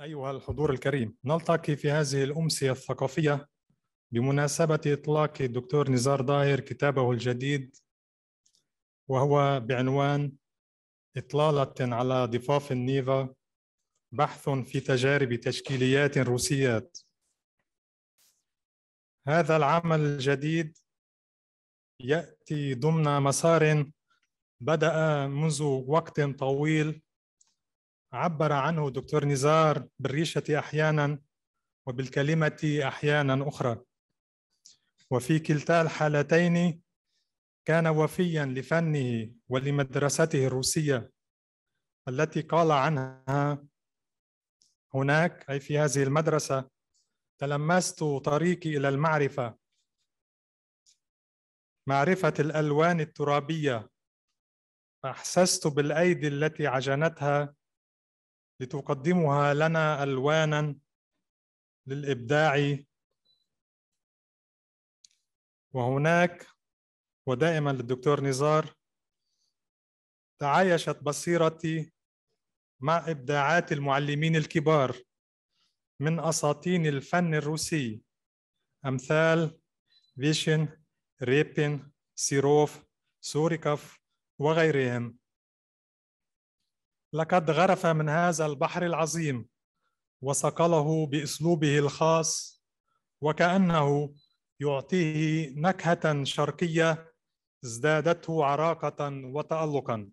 أيها الحضور الكريم نلتقي في هذه الأمسية الثقافية بمناسبة إطلاق الدكتور نزار داير كتابه الجديد وهو بعنوان إطلالة على ضفاف النيفا بحث في تجارب تشكيليات روسيات هذا العمل الجديد يأتي ضمن مسار بدأ منذ وقت طويل عبر عنه دكتور نزار بالريشة أحيانا وبالكلمة أحيانا أخرى وفي كلتا الحالتين كان وفيا لفنه ولمدرسته الروسية التي قال عنها هناك أي في هذه المدرسة تلمست طريقي إلى المعرفة معرفة الألوان الترابية فأحسست بالأيدي التي عجنتها لتقدمها لنا الوانا للابداع وهناك ودائما للدكتور نزار تعايشت بصيرتي مع ابداعات المعلمين الكبار من اساطين الفن الروسي امثال فيشن ريبين سيروف سوريكوف وغيرهم لقد غرف من هذا البحر العظيم وصقله باسلوبه الخاص وكانه يعطيه نكهه شرقيه ازدادته عراقه وتالقا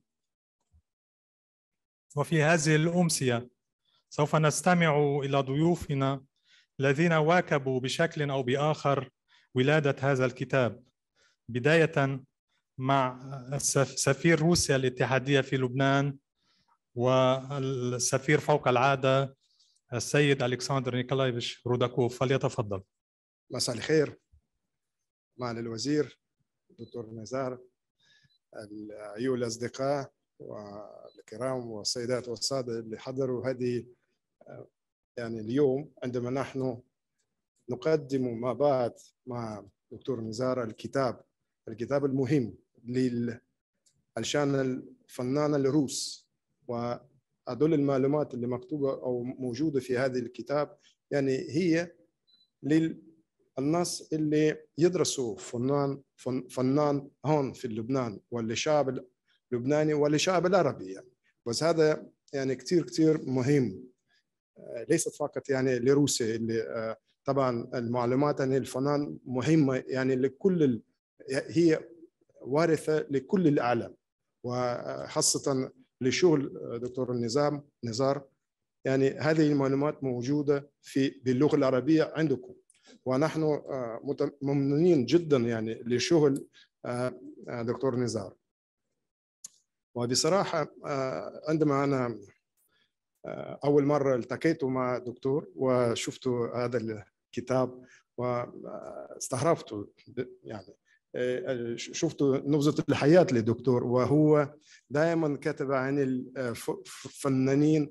وفي هذه الامسيه سوف نستمع الى ضيوفنا الذين واكبوا بشكل او باخر ولاده هذا الكتاب بدايه مع سفير روسيا الاتحاديه في لبنان والسفير فوق العادة السيد ألكسندر نيكولايفش روداكوف فليتفضل مساء الخير مع الوزير دكتور نزار أيها الأصدقاء والكرام والسيدات والسادة اللي حضروا هذه يعني اليوم عندما نحن نقدم ما بعد مع دكتور نزار الكتاب الكتاب المهم للشان الفنان الروس وأدل المعلومات اللي مكتوبة أو موجودة في هذا الكتاب يعني هي للناس اللي يدرسوا فنان فنان هون في لبنان وللشعب اللبناني وللشعب العربي يعني بس هذا يعني كثير كثير مهم ليست فقط يعني لروسيا اللي آه، طبعا المعلومات عن الفنان مهمه يعني لكل ال... هي وارثه لكل العالم وخاصه لشغل آه، دكتور النظام نزار يعني هذه المعلومات موجوده في باللغه العربيه عندكم ونحن آه، ممنونين جدا يعني لشغل آه، دكتور نزار وبصراحه عندما انا اول مره التقيت مع دكتور وشفت هذا الكتاب واستغربت يعني آه، شفت نبذه الحياه للدكتور وهو دائما كتب عن الفنانين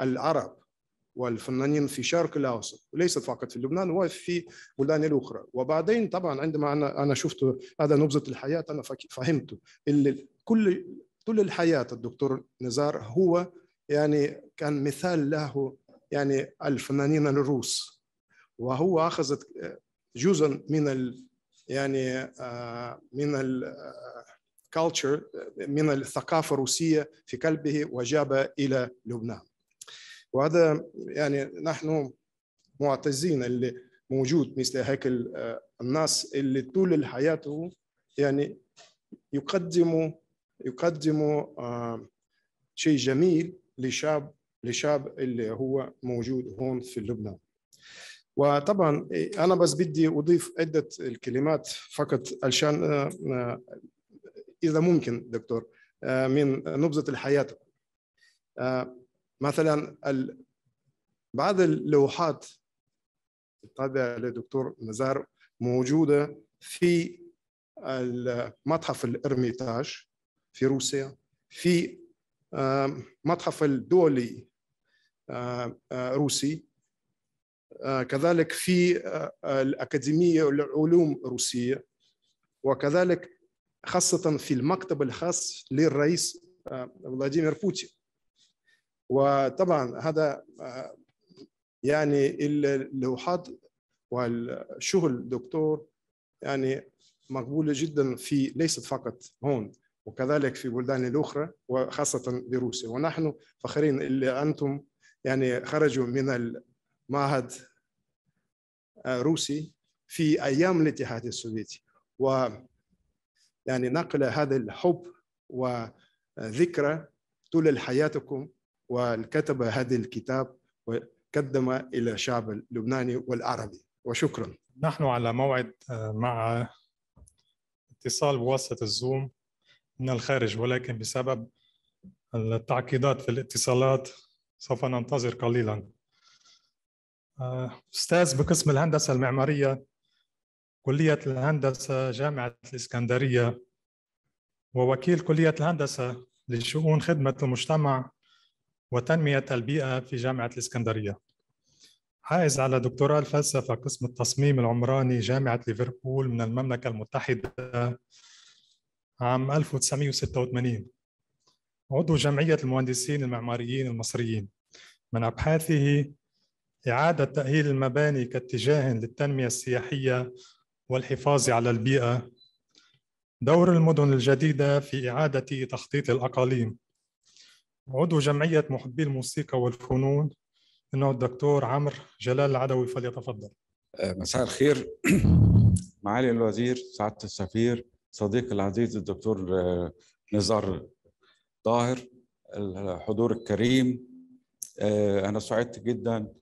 آه، العرب والفنانين في الشرق الاوسط وليس فقط في لبنان وفي بلدان الاخرى وبعدين طبعا عندما انا انا شفت هذا نبذه الحياه انا فهمت اللي كل طول الحياه الدكتور نزار هو يعني كان مثال له يعني الفنانين الروس وهو اخذ جزء من يعني آه، من الكالتشر آه، آه، من الثقافة الروسية في قلبه وجاب إلى لبنان وهذا يعني نحن معتزين اللي موجود مثل هيك الناس اللي طول حياته يعني يقدم يقدم شيء جميل لشعب لشعب اللي هو موجود هون في لبنان وطبعا إيه، انا بس بدي اضيف عده الكلمات فقط علشان آه، آه، اذا ممكن دكتور آه، من نبذه الحياه مثلا بعض اللوحات التابعه لدكتور نزار موجوده في المتحف الارميتاج في روسيا في متحف الدولي روسي آه، كذلك في آه، آه، الأكاديمية العلوم الروسية وكذلك خاصة في المكتب الخاص للرئيس فلاديمير بوتين وطبعا هذا يعني اللوحات والشغل دكتور يعني مقبولة جدا في ليست فقط هون وكذلك في بلدان الأخرى وخاصة بروسيا ونحن فخرين اللي أنتم يعني خرجوا من معهد آه، روسي في ايام الاتحاد السوفيتي و يعني نقل هذا الحب وذكرى طول حياتكم وكتب هذا الكتاب وقدم الى الشعب اللبناني والعربي وشكرا نحن على موعد آه، مع اتصال بواسطه الزوم من الخارج ولكن بسبب التعقيدات في الاتصالات سوف ننتظر قليلا آه، أستاذ بقسم الهندسة المعمارية كلية الهندسة جامعة الإسكندرية ووكيل كلية الهندسة لشؤون خدمة المجتمع وتنمية البيئة في جامعة الإسكندرية حائز على دكتوراه الفلسفة قسم التصميم العمراني جامعة ليفربول من المملكة المتحدة عام 1986 عضو جمعية المهندسين المعماريين المصريين من أبحاثه إعادة تأهيل المباني كاتجاه للتنمية السياحية والحفاظ على البيئة دور المدن الجديدة في إعادة تخطيط الأقاليم عضو جمعية محبي الموسيقى والفنون إنه الدكتور عمرو جلال العدوي فليتفضل آه، مساء الخير معالي الوزير سعادة السفير صديقي العزيز الدكتور آه، نزار طاهر الحضور الكريم آه، أنا سعدت جدا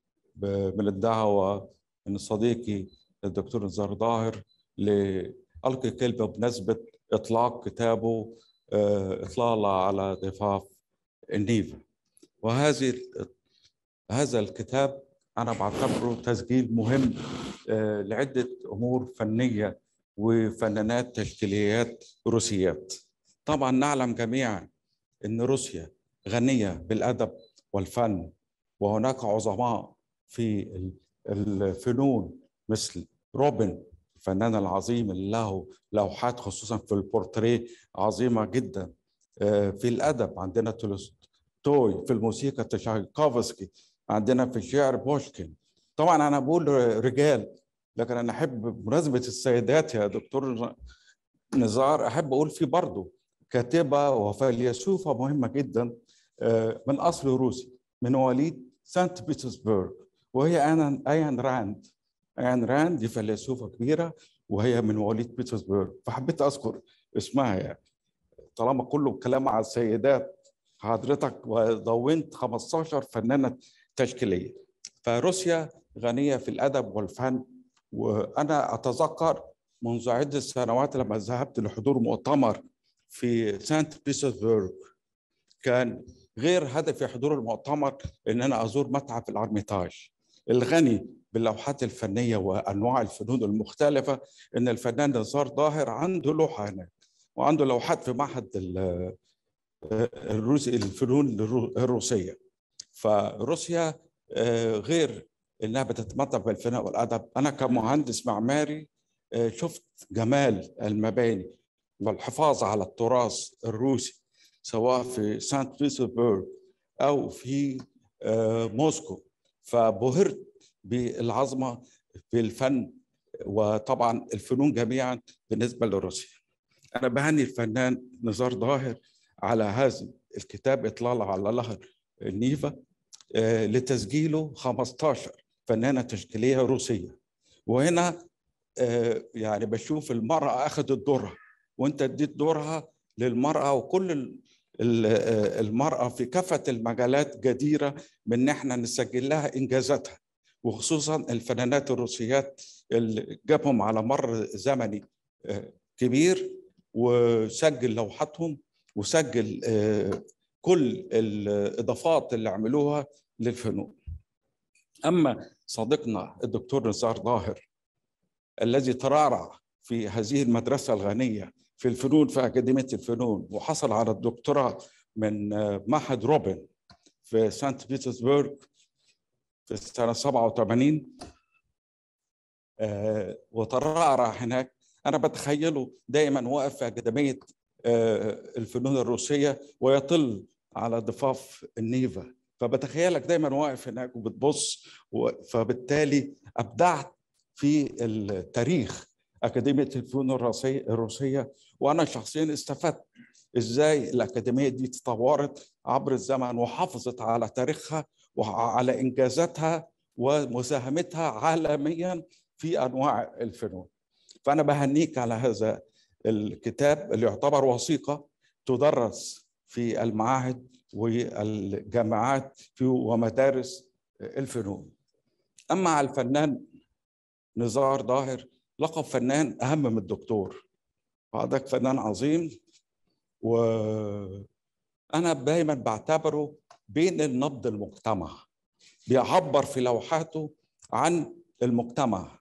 من الدعوه من صديقي الدكتور نزار ظاهر لالقي كلمه بمناسبه اطلاق كتابه آه، اطلاله على ضفاف النيفا وهذه هذا الكتاب انا بعتبره تسجيل مهم آه، لعده امور فنيه وفنانات تشكيليات روسيات طبعا نعلم جميعا ان روسيا غنيه بالادب والفن وهناك عظماء في الفنون مثل روبن الفنان العظيم اللي له لوحات خصوصا في البورتريه عظيمه جدا آه، في الادب عندنا تولستوي في الموسيقى تشايكوفسكي عندنا في الشعر بوشكين طبعا انا بقول رجال لكن انا احب بمناسبه السيدات يا دكتور نزار احب اقول في برضه كاتبه وفيلسوفه مهمه جدا آه، من اصل روسي من مواليد سانت بيترسبرغ وهي ايان راند ايان راند دي فيلسوفه كبيره وهي من مواليد بيترسبرغ فحبيت اذكر اسمها يعني طالما كله كلام على السيدات حضرتك ودونت 15 فنانه تشكيليه فروسيا غنيه في الادب والفن وانا اتذكر منذ عده سنوات لما ذهبت لحضور مؤتمر في سانت بيترسبرغ كان غير هدفي حضور المؤتمر ان انا ازور متحف الارميتاج الغني باللوحات الفنيه وانواع الفنون المختلفه ان الفنان نزار ظاهر عنده لوحه هناك وعنده لوحات في معهد الروسي الفنون الروسيه فروسيا آه، غير انها بتتمتع بالفناء والادب انا كمهندس معماري آه، شفت جمال المباني والحفاظ على التراث الروسي سواء في سانت بيترسبورغ او في آه، موسكو فبهرت بالعظمه بالفن وطبعا الفنون جميعا بالنسبه لروسيا. انا بهني الفنان نزار ظاهر على هذا الكتاب اطلاله على نهر النيفا آه، لتسجيله 15 فنانه تشكيليه روسيه. وهنا آه، يعني بشوف المراه اخذت دورها وانت اديت دورها للمراه وكل آه، المرأة في كافة المجالات جديرة من احنا نسجل لها إنجازاتها وخصوصا الفنانات الروسيات اللي جابهم على مر زمني آه، كبير وسجل لوحاتهم وسجل آه، كل الإضافات اللي عملوها للفنون أما صديقنا الدكتور نزار ظاهر الذي ترعرع في هذه المدرسة الغنية في الفنون في أكاديمية الفنون وحصل على الدكتوراه من آه، معهد روبن في سانت بيترسبورغ في سنة 87 آه، وترعرع هناك أنا بتخيله دائما واقف في أكاديمية آه، الفنون الروسية ويطل على ضفاف النيفا فبتخيلك دايما واقف هناك وبتبص فبالتالي أبدعت في التاريخ أكاديمية الفنون الروسية وانا شخصيا استفدت ازاي الاكاديميه دي تطورت عبر الزمن وحافظت على تاريخها وعلى انجازاتها ومساهمتها عالميا في انواع الفنون. فانا بهنيك على هذا الكتاب اللي يعتبر وثيقه تدرس في المعاهد والجامعات ومدارس الفنون. اما على الفنان نزار ظاهر لقب فنان اهم من الدكتور حضرتك فنان عظيم وأنا دايما بعتبره بين النبض المجتمع بيعبر في لوحاته عن المجتمع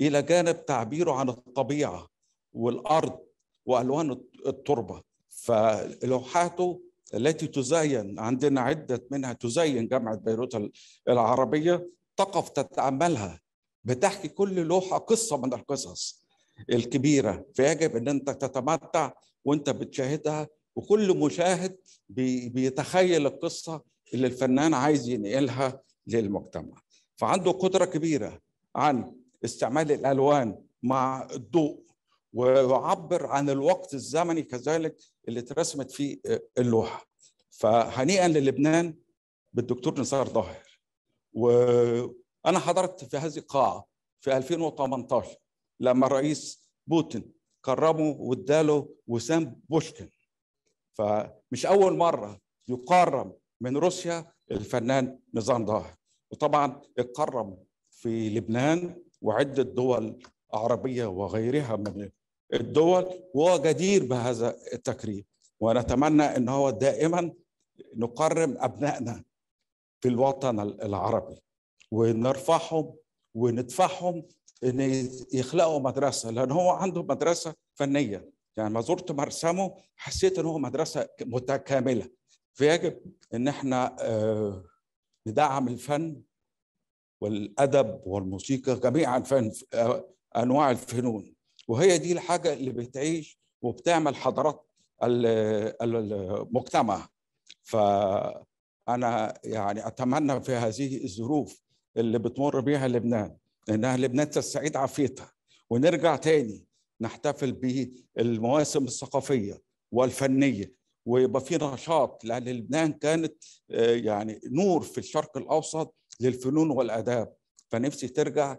إلى جانب تعبيره عن الطبيعة والأرض وألوان التربة فلوحاته التي تزين عندنا عدة منها تزين جامعة بيروت العربية تقف تتأملها بتحكي كل لوحة قصة من القصص الكبيره فيجب ان انت تتمتع وانت بتشاهدها وكل مشاهد بيتخيل القصه اللي الفنان عايز ينقلها للمجتمع فعنده قدره كبيره عن استعمال الالوان مع الضوء ويعبر عن الوقت الزمني كذلك اللي اترسمت فيه اللوحه فهنيئا للبنان بالدكتور نزار ظاهر وانا حضرت في هذه القاعه في 2018 لما الرئيس بوتين كرمه واداله وسام بوشكن فمش اول مره يقرم من روسيا الفنان نظام ظاهر وطبعا اتكرم في لبنان وعده دول عربيه وغيرها من الدول وهو جدير بهذا التكريم ونتمنى ان هو دائما نكرم ابنائنا في الوطن العربي ونرفعهم وندفعهم ان يخلقوا مدرسه لان هو عنده مدرسه فنيه يعني ما زرت مرسمه حسيت ان هو مدرسه متكامله فيجب ان احنا آه، ندعم الفن والادب والموسيقى جميع الفن آه، انواع الفنون وهي دي الحاجه اللي بتعيش وبتعمل حضارات المجتمع فانا يعني اتمنى في هذه الظروف اللي بتمر بها لبنان لانها اهل بنات الصعيد عافيتها ونرجع تاني نحتفل بالمواسم الثقافيه والفنيه ويبقى في نشاط لان لبنان كانت آه، يعني نور في الشرق الأوسط للفنون والآداب فنفسي ترجع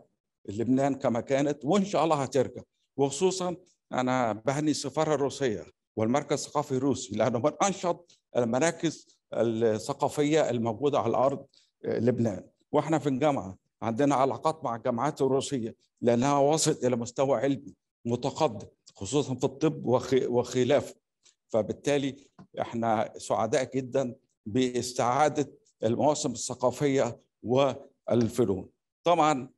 لبنان كما كانت وإن شاء الله هترجع وخصوصا أنا بهني السفارة الروسية والمركز الثقافي الروسي لأنه من أنشط المراكز الثقافية الموجودة على الأرض آه، لبنان وإحنا في الجامعة عندنا علاقات مع الجامعات الروسيه لانها وصلت الى مستوى علمي متقدم خصوصا في الطب وخلافه فبالتالي احنا سعداء جدا باستعاده المواسم الثقافيه والفنون طبعا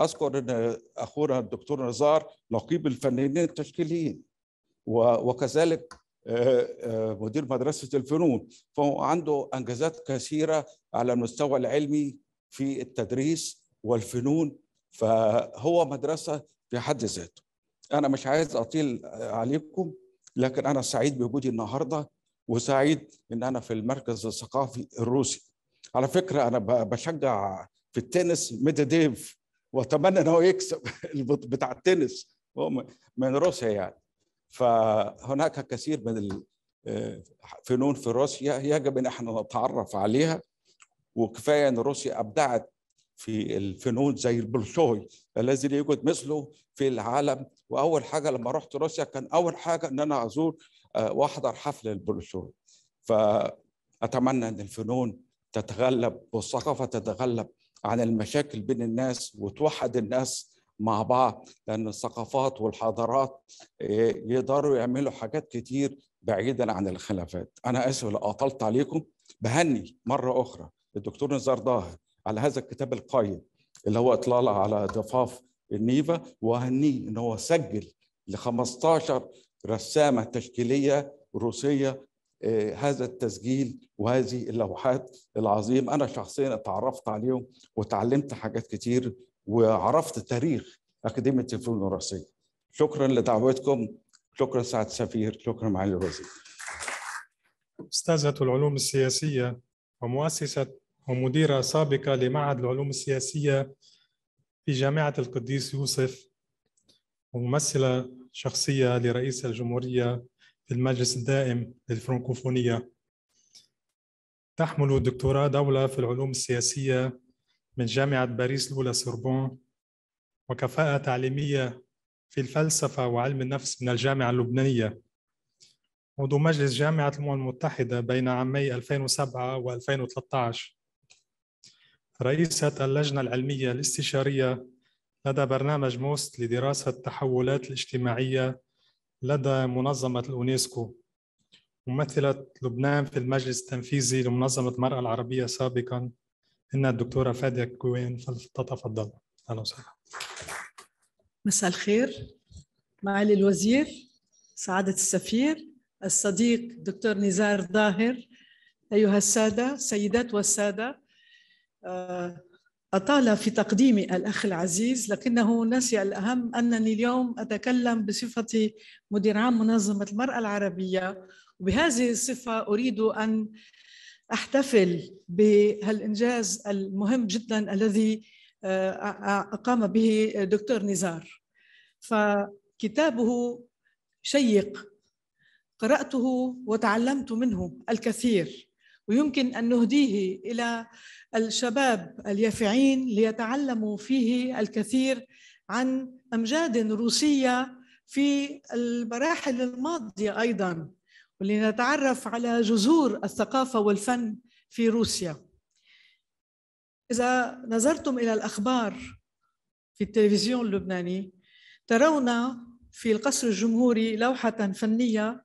اذكر ان اخونا الدكتور نزار نقيب الفنانين التشكيليين وكذلك آه، آه، مدير مدرسه الفنون فهو عنده انجازات كثيره على المستوى العلمي في التدريس والفنون فهو مدرسة في حد ذاته أنا مش عايز أطيل عليكم لكن أنا سعيد بوجودي النهاردة وسعيد إن أنا في المركز الثقافي الروسي على فكرة أنا بشجع في التنس ميدا ديف واتمنى ان هو يكسب بتاع التنس من روسيا يعني فهناك كثير من الفنون آه، في روسيا يجب ان احنا نتعرف عليها وكفايه ان روسيا ابدعت في الفنون زي البولشوي الذي لا يوجد مثله في العالم واول حاجه لما رحت روسيا كان اول حاجه ان انا ازور آه، واحضر حفل البولشوي فاتمنى ان الفنون تتغلب والثقافه تتغلب عن المشاكل بين الناس وتوحد الناس مع بعض لان الثقافات والحضارات آه، يقدروا يعملوا حاجات كتير بعيدا عن الخلافات انا اسف لو اطلت عليكم بهني مره اخرى الدكتور نزار ظاهر على هذا الكتاب القيم اللي هو اطلاله على ضفاف النيفا وهني ان هو سجل ل 15 رسامه تشكيليه روسيه آه، هذا التسجيل وهذه اللوحات العظيم انا شخصيا اتعرفت عليهم وتعلمت حاجات كتير وعرفت تاريخ اكاديميه الفنون الروسيه شكرا لدعوتكم شكرا سعد سفير شكرا معالي الوزير استاذه العلوم السياسيه ومؤسسه ومديرة سابقة لمعهد العلوم السياسية في جامعة القديس يوسف وممثلة شخصية لرئيس الجمهورية في المجلس الدائم للفرنكوفونية تحمل دكتوراه دولة في العلوم السياسية من جامعة باريس الأولى سوربون وكفاءة تعليمية في الفلسفة وعلم النفس من الجامعة اللبنانية عضو مجلس جامعة الأمم المتحدة بين عامي 2007 و 2013 رئيسة اللجنة العلمية الاستشارية لدى برنامج موست لدراسة التحولات الاجتماعية لدى منظمة اليونسكو ممثلة لبنان في المجلس التنفيذي لمنظمة المرأة العربية سابقا إن الدكتورة فادية كوين فلتتفضل أهلا وسهلا مساء الخير معالي الوزير سعادة السفير الصديق دكتور نزار ظاهر أيها السادة سيدات والسادة آه، أطال في تقديمي الأخ العزيز لكنه نسي الأهم أنني اليوم أتكلم بصفتي مدير عام منظمة المرأة العربية وبهذه الصفة أريد أن أحتفل بهالإنجاز المهم جدا الذي آه، أقام به دكتور نزار فكتابه شيق قرأته وتعلمت منه الكثير ويمكن ان نهديه الى الشباب اليافعين ليتعلموا فيه الكثير عن امجاد روسيه في المراحل الماضيه ايضا ولنتعرف على جذور الثقافه والفن في روسيا اذا نظرتم الى الاخبار في التلفزيون اللبناني ترون في القصر الجمهوري لوحه فنيه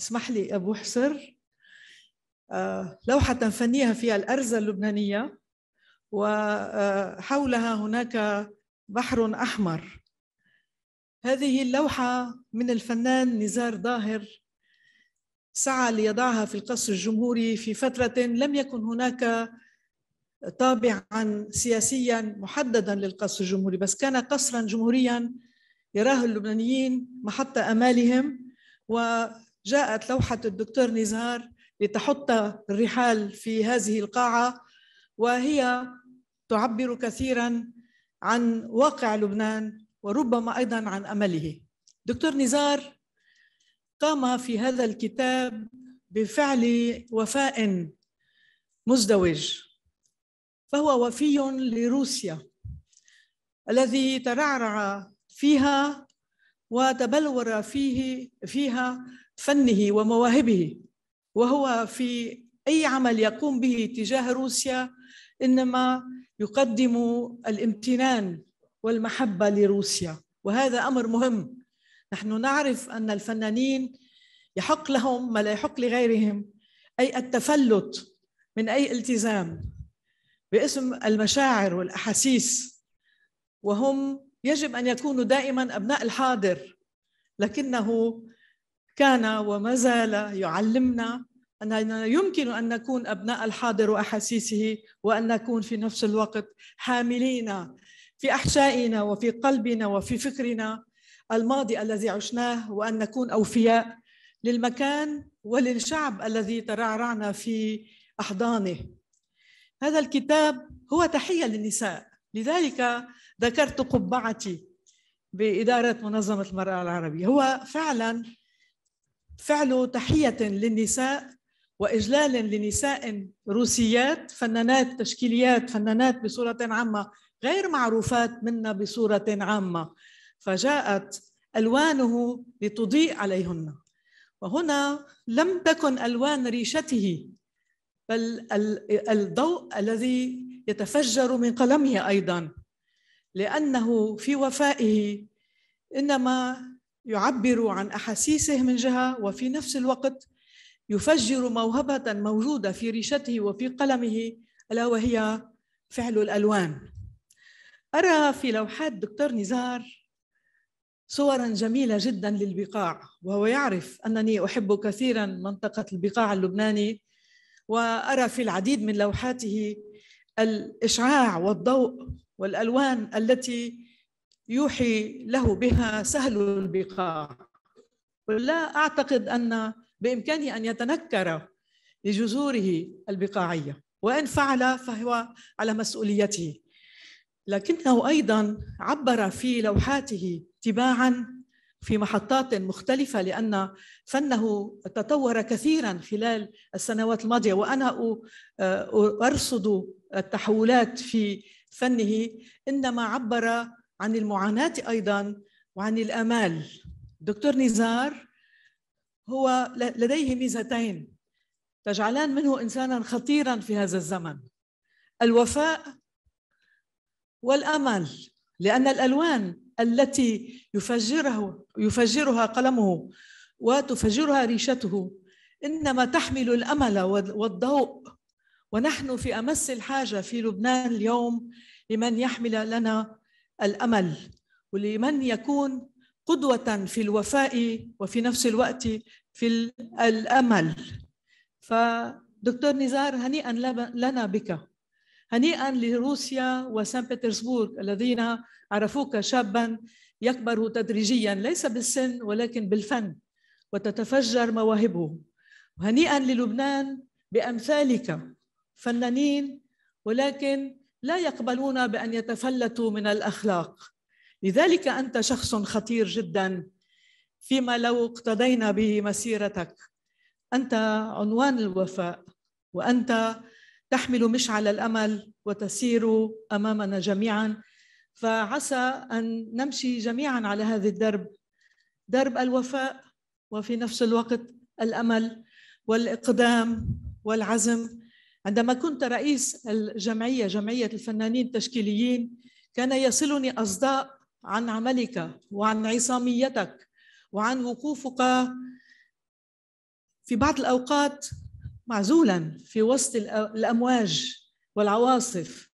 اسمح لي ابو حسر آه، لوحة فنية فيها الأرزة اللبنانية وحولها آه، هناك بحر أحمر هذه اللوحة من الفنان نزار ظاهر سعى ليضعها في القصر الجمهوري في فترة لم يكن هناك طابعا سياسيا محددا للقصر الجمهوري بس كان قصرا جمهوريا يراه اللبنانيين محط امالهم وجاءت لوحه الدكتور نزار لتحط الرحال في هذه القاعة وهي تعبر كثيرا عن واقع لبنان وربما أيضا عن أمله دكتور نزار قام في هذا الكتاب بفعل وفاء مزدوج فهو وفي لروسيا الذي ترعرع فيها وتبلور فيه فيها فنه ومواهبه وهو في أي عمل يقوم به تجاه روسيا إنما يقدم الامتنان والمحبة لروسيا وهذا أمر مهم نحن نعرف أن الفنانين يحق لهم ما لا يحق لغيرهم أي التفلت من أي التزام باسم المشاعر والأحاسيس وهم يجب أن يكونوا دائما أبناء الحاضر لكنه كان وما زال يعلمنا أننا يمكن أن نكون أبناء الحاضر وأحاسيسه وأن نكون في نفس الوقت حاملين في أحشائنا وفي قلبنا وفي فكرنا الماضي الذي عشناه وأن نكون أوفياء للمكان وللشعب الذي ترعرعنا في أحضانه هذا الكتاب هو تحية للنساء لذلك ذكرت قبعتي بإدارة منظمة المرأة العربية هو فعلا فعل تحية للنساء وإجلال لنساء روسيات فنانات تشكيليات فنانات بصورة عامة غير معروفات منا بصورة عامة فجاءت ألوانه لتضيء عليهن وهنا لم تكن ألوان ريشته بل الضوء الذي يتفجر من قلمه أيضا لأنه في وفائه إنما يعبروا عن احاسيسه من جهه وفي نفس الوقت يفجر موهبه موجوده في ريشته وفي قلمه الا وهي فعل الالوان ارى في لوحات دكتور نزار صورا جميله جدا للبقاع وهو يعرف انني احب كثيرا منطقه البقاع اللبناني وارى في العديد من لوحاته الاشعاع والضوء والالوان التي يوحي له بها سهل البقاع ولا أعتقد أن بإمكانه أن يتنكر لجذوره البقاعية وإن فعل فهو على مسؤوليته لكنه أيضا عبر في لوحاته تباعا في محطات مختلفة لأن فنه تطور كثيرا خلال السنوات الماضية وأنا أرصد التحولات في فنه إنما عبر عن المعاناة أيضا وعن الأمال دكتور نزار هو لديه ميزتين تجعلان منه إنسانا خطيرا في هذا الزمن الوفاء والأمل لأن الألوان التي يفجره يفجرها قلمه وتفجرها ريشته انما تحمل الامل والضوء ونحن في امس الحاجه في لبنان اليوم لمن يحمل لنا الامل ولمن يكون قدوه في الوفاء وفي نفس الوقت في الامل فدكتور نزار هنيئا لنا بك هنيئا لروسيا وسان بطرسبورغ الذين عرفوك شابا يكبر تدريجيا ليس بالسن ولكن بالفن وتتفجر مواهبه هنيئا للبنان بامثالك فنانين ولكن لا يقبلون بان يتفلتوا من الاخلاق لذلك انت شخص خطير جدا فيما لو اقتدينا به مسيرتك انت عنوان الوفاء وانت تحمل مشعل الامل وتسير امامنا جميعا فعسى ان نمشي جميعا على هذا الدرب درب الوفاء وفي نفس الوقت الامل والاقدام والعزم عندما كنت رئيس الجمعية جمعية الفنانين التشكيليين كان يصلني أصداء عن عملك وعن عصاميتك وعن وقوفك في بعض الأوقات معزولا في وسط الأمواج والعواصف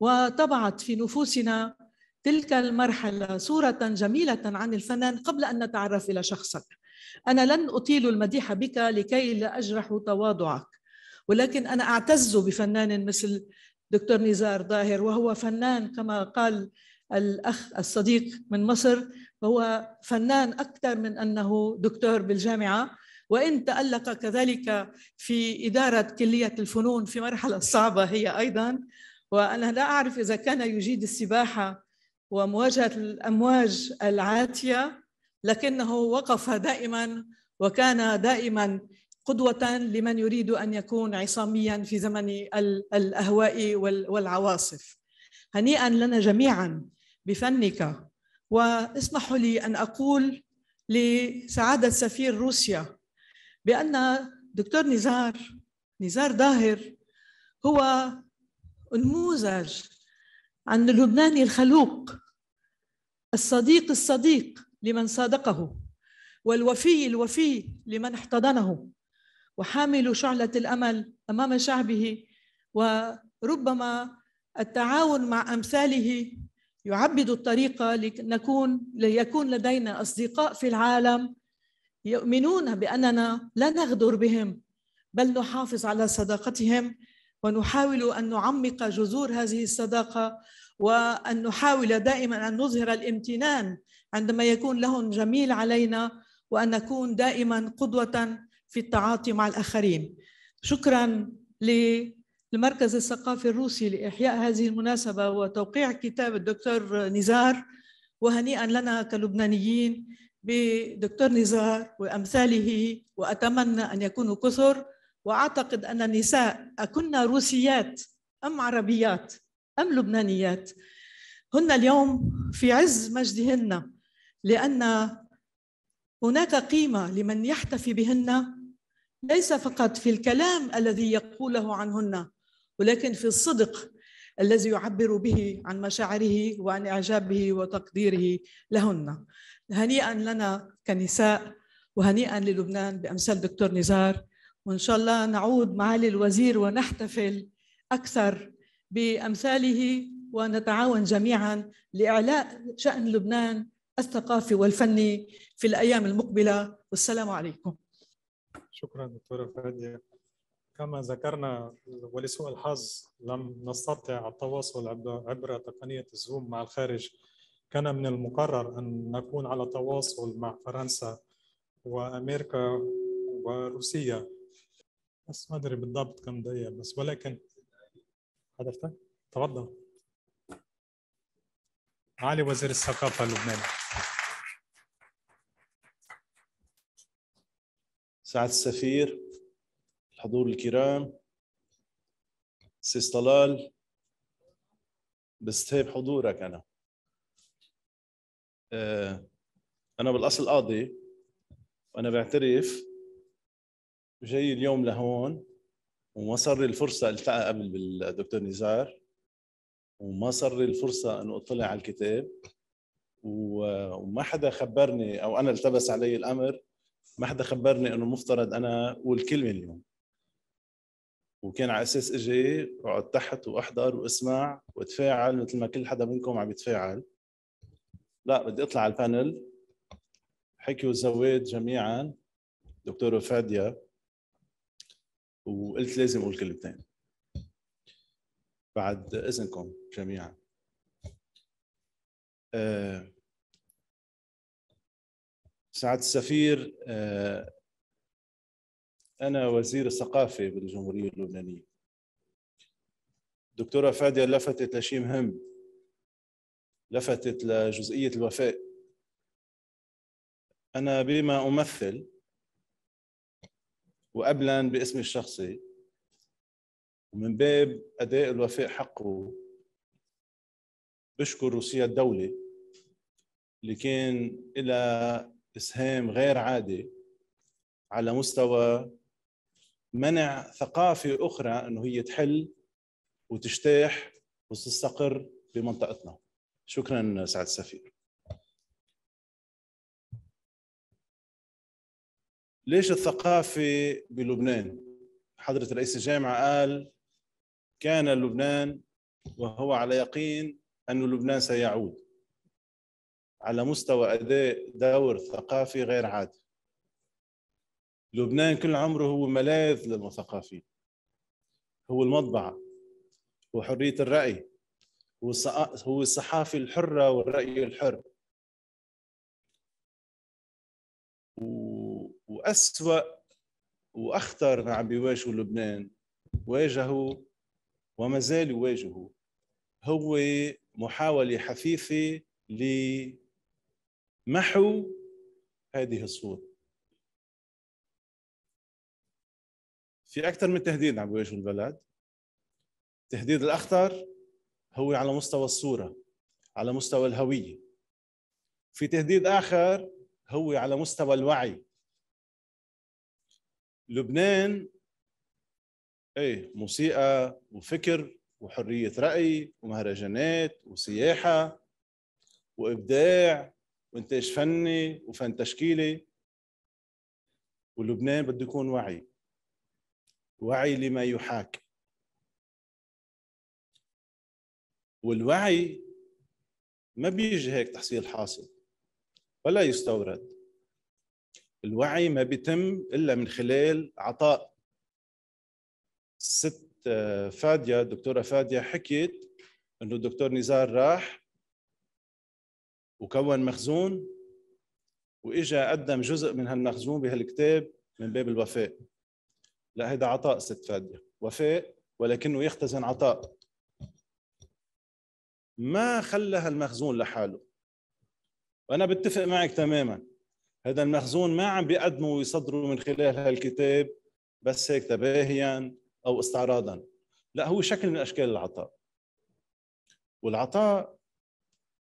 وطبعت في نفوسنا تلك المرحلة صورة جميلة عن الفنان قبل أن نتعرف إلى شخصك أنا لن أطيل المديح بك لكي لا أجرح تواضعك ولكن أنا أعتز بفنان مثل دكتور نزار ظاهر وهو فنان كما قال الأخ الصديق من مصر هو فنان أكثر من أنه دكتور بالجامعة وإن تألق كذلك في إدارة كلية الفنون في مرحلة صعبة هي أيضا وأنا لا أعرف إذا كان يجيد السباحة ومواجهة الأمواج العاتية لكنه وقف دائما وكان دائما قدوه لمن يريد ان يكون عصاميا في زمن الاهواء والعواصف هنيئا لنا جميعا بفنك واسمحوا لي ان اقول لسعاده سفير روسيا بان دكتور نزار نزار داهر هو نموذج عن اللبناني الخلوق الصديق الصديق لمن صادقه والوفي الوفي لمن احتضنه وحامل شعلة الأمل أمام شعبه وربما التعاون مع أمثاله يعبد الطريقة لنكون ليكون لدينا أصدقاء في العالم يؤمنون بأننا لا نغدر بهم بل نحافظ على صداقتهم ونحاول أن نعمق جذور هذه الصداقة وأن نحاول دائما أن نظهر الامتنان عندما يكون لهم جميل علينا وأن نكون دائما قدوة في التعاطي مع الآخرين شكرا للمركز الثقافي الروسي لإحياء هذه المناسبة وتوقيع كتاب الدكتور نزار وهنيئا لنا كلبنانيين بدكتور نزار وأمثاله وأتمنى أن يكونوا كثر وأعتقد أن النساء أكن روسيات أم عربيات أم لبنانيات هن اليوم في عز مجدهن لأن هناك قيمة لمن يحتفي بهن ليس فقط في الكلام الذي يقوله عنهن ولكن في الصدق الذي يعبر به عن مشاعره وعن اعجابه وتقديره لهن. هنيئا لنا كنساء وهنيئا للبنان بامثال دكتور نزار وان شاء الله نعود معالي الوزير ونحتفل اكثر بامثاله ونتعاون جميعا لاعلاء شان لبنان الثقافي والفني في الايام المقبله والسلام عليكم. شكرا دكتوره فاديه كما ذكرنا ولسوء الحظ لم نستطع التواصل عبر تقنيه الزوم مع الخارج كان من المقرر ان نكون على تواصل مع فرنسا وامريكا وروسيا بس ما ادري بالضبط كم دقيقه بس ولكن حضرتك تفضل معالي وزير الثقافه اللبناني سعادة السفير الحضور الكرام سيس طلال بستهيب حضورك أنا آه، أنا بالأصل قاضي وأنا بعترف جاي اليوم لهون وما صار لي الفرصة التقى قبل بالدكتور نزار وما صار لي الفرصة أن أطلع على الكتاب وما حدا خبرني أو أنا التبس علي الأمر ما حدا خبرني انه مفترض انا اقول كلمه اليوم وكان على اساس اجي اقعد تحت واحضر واسمع واتفاعل مثل ما كل حدا منكم عم يتفاعل لا بدي اطلع على البانل حكي وزويت جميعا دكتورة فاديا وقلت لازم اقول كلمتين بعد اذنكم جميعا أه سعادة السفير آه، أنا وزير الثقافة بالجمهورية اللبنانية دكتورة فادية لفتت لشيء مهم لفتت لجزئية الوفاء أنا بما أمثل وقبلا باسمي الشخصي ومن باب أداء الوفاء حقه بشكر روسيا الدولة اللي كان إلى اسهام غير عادي على مستوى منع ثقافه اخرى انه هي تحل وتجتاح وتستقر بمنطقتنا شكرا سعد السفير ليش الثقافة بلبنان؟ حضرة رئيس الجامعة قال كان لبنان وهو على يقين أن لبنان سيعود على مستوى أداء دور ثقافي غير عادي لبنان كل عمره هو ملاذ للمثقفين هو المطبعة هو حرية الرأي هو الصحافة الحرة والرأي الحر وأسوأ وأخطر ما عم بيواجهه لبنان واجهه وما زال يواجهه هو محاولة حثيثة ل محو هذه الصورة في أكثر من تهديد عم يواجه البلد التهديد الأخطر هو على مستوى الصورة على مستوى الهوية في تهديد آخر هو على مستوى الوعي لبنان ايه موسيقى وفكر وحرية رأي ومهرجانات وسياحة وإبداع وانتاج فني وفن تشكيلي ولبنان بده يكون وعي وعي لما يحاكي والوعي ما بيجي هيك تحصيل حاصل ولا يستورد الوعي ما بيتم الا من خلال عطاء الست آه، فاديه الدكتوره فاديه حكيت انه الدكتور نزار راح وكون مخزون واجا قدم جزء من هالمخزون بهالكتاب من باب الوفاء لا هيدا عطاء ست فادية وفاء ولكنه يختزن عطاء ما خلى هالمخزون لحاله وانا بتفق معك تماما هذا المخزون ما عم بيقدمه ويصدره من خلال هالكتاب بس هيك تباهيا او استعراضا لا هو شكل من اشكال العطاء والعطاء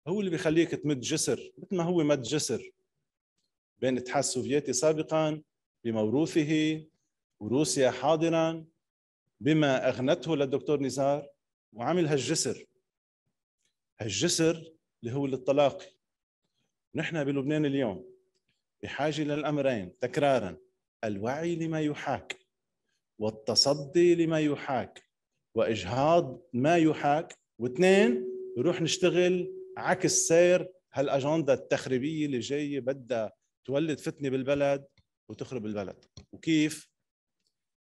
هو اللي بيخليك تمد جسر مثل ما هو مد جسر بين الاتحاد السوفيتي سابقا بموروثه وروسيا حاضرا بما اغنته للدكتور نزار وعمل هالجسر هالجسر اللي هو للطلاق نحن بلبنان اليوم بحاجه للامرين تكرارا الوعي لما يحاك والتصدي لما يحاك واجهاض ما يحاك واثنين نروح نشتغل عكس سير هالاجنده التخريبيه اللي جايه بدها تولد فتنه بالبلد وتخرب البلد وكيف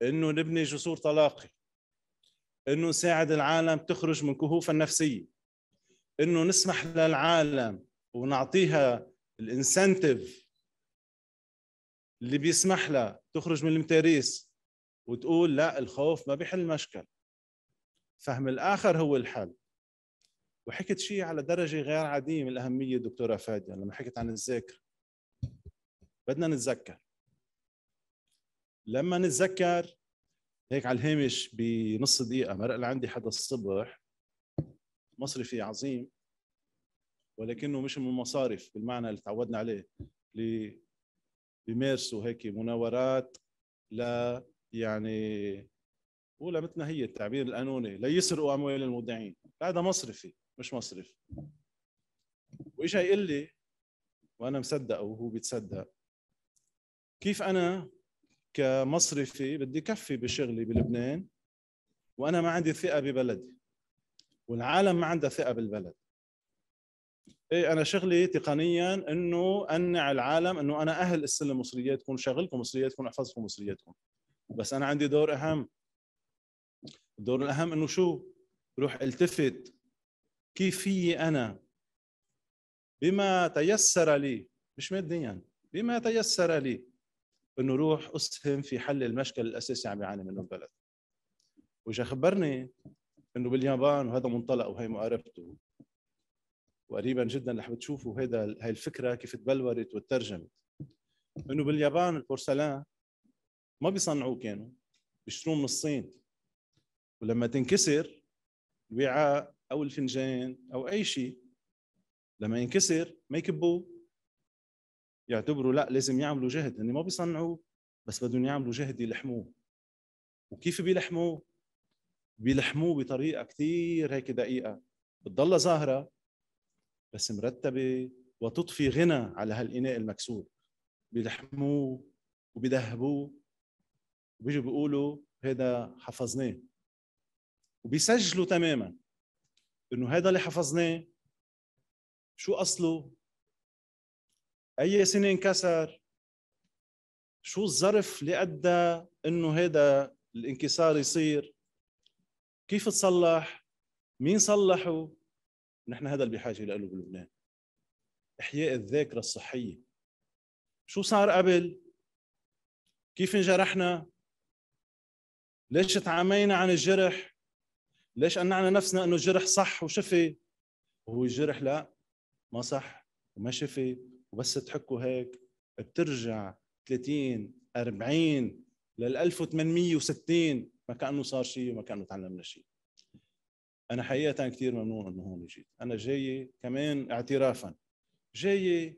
انه نبني جسور طلاقي انه نساعد العالم تخرج من كهوفها النفسيه انه نسمح للعالم ونعطيها الانسنتيف اللي بيسمح لها تخرج من المتاريس وتقول لا الخوف ما بيحل المشكل فهم الاخر هو الحل وحكيت شيء على درجه غير عاديه من الاهميه دكتوره فاديه لما حكيت عن الذاكره بدنا نتذكر لما نتذكر هيك على الهامش بنص دقيقه مرق لعندي حدا الصبح مصرفي عظيم ولكنه مش من المصارف بالمعنى اللي تعودنا عليه اللي بيمارسوا هيك مناورات لا يعني ولا مثلنا هي التعبير القانوني ليسرقوا اموال المودعين هذا مصرفي مش مصرف وإجا يقول لي وانا مصدقه وهو بيتصدق كيف انا كمصرفي بدي كفي بشغلي بلبنان وانا ما عندي ثقه ببلدي والعالم ما عندها ثقه بالبلد ايه انا شغلي تقنيا انه انع العالم انه انا اهل السلم مصرياتكم شغلكم مصرياتكم احفظكم مصرياتكم بس انا عندي دور اهم الدور الاهم انه شو روح التفت كيف فيي أنا بما تيسر لي مش ماديا بما تيسر لي انه روح اسهم في حل المشكل الاساسي عم يعاني منه البلد وجا خبرني انه باليابان وهذا منطلق وهي مقاربته وقريبا جدا رح بتشوفوا هذا هاي الفكره كيف تبلورت وترجمت انه باليابان البورسلان ما بيصنعوه كانوا بيشتروه من الصين ولما تنكسر الوعاء او الفنجان او اي شيء لما ينكسر ما يكبوه يعتبروا لا لازم يعملوا جهد هن ما بيصنعوه بس بدهم يعملوا جهد يلحموه وكيف بيلحموه؟ بيلحموه بطريقه كثير هيك دقيقه بتضلها ظاهره بس مرتبه وتضفي غنى على هالاناء المكسور بيلحموه وبيدهبوه وبيجوا بيقولوا هذا حفظناه وبيسجلوا تماما انه هذا اللي حفظناه شو اصله؟ اي سنه انكسر؟ شو الظرف اللي ادى انه هذا الانكسار يصير؟ كيف تصلح؟ مين صلحه؟ نحن هذا اللي بحاجه له بلبنان. احياء الذاكره الصحيه. شو صار قبل؟ كيف انجرحنا؟ ليش تعامينا عن الجرح؟ ليش قنعنا نفسنا انه الجرح صح وشفي وهو الجرح لا ما صح وما شفي وبس تحكوا هيك بترجع 30 40 لل 1860 ما كانه صار شيء وما كانه تعلمنا شيء انا حقيقه كثير ممنون انه هون جيت انا جاي كمان اعترافا جاي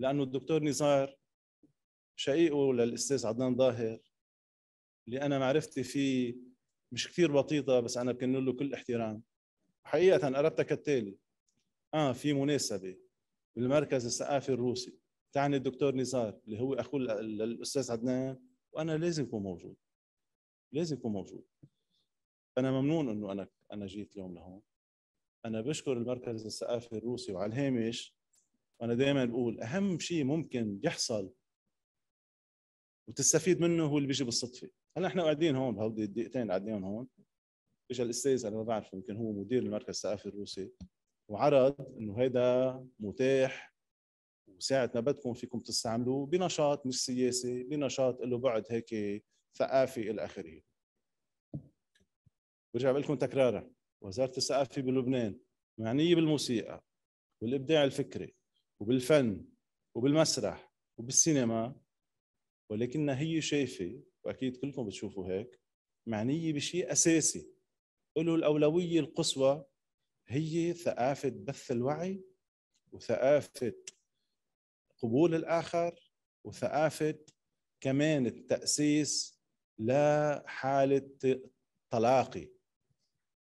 لانه الدكتور نزار شقيقه للاستاذ عدنان ظاهر اللي انا معرفتي فيه مش كثير بطيطة بس انا بكن له كل احترام حقيقه اردت كالتالي اه في مناسبه بالمركز الثقافي الروسي تعني الدكتور نزار اللي هو اخو الاستاذ عدنان وانا لازم اكون موجود لازم اكون موجود انا ممنون انه انا انا جيت اليوم لهون انا بشكر المركز الثقافي الروسي وعلى الهامش وانا دائما بقول اهم شيء ممكن يحصل وتستفيد منه هو اللي بيجي بالصدفه هلا احنا قاعدين هون بهودي الدقيقتين قاعدين هون اجى الاستاذ انا ما بعرف يمكن هو مدير المركز الثقافي الروسي وعرض انه هيدا متاح وساعة ما بدكم فيكم تستعملوه بنشاط مش سياسي بنشاط له بعد هيك ثقافي الى اخره برجع بقول لكم تكرارا وزاره الثقافه بلبنان معنيه بالموسيقى والابداع الفكري وبالفن وبالمسرح وبالسينما ولكنها هي شايفه واكيد كلكم بتشوفوا هيك معنيه بشيء اساسي له الاولويه القصوى هي ثقافه بث الوعي وثقافه قبول الاخر وثقافه كمان التاسيس لحاله تلاقي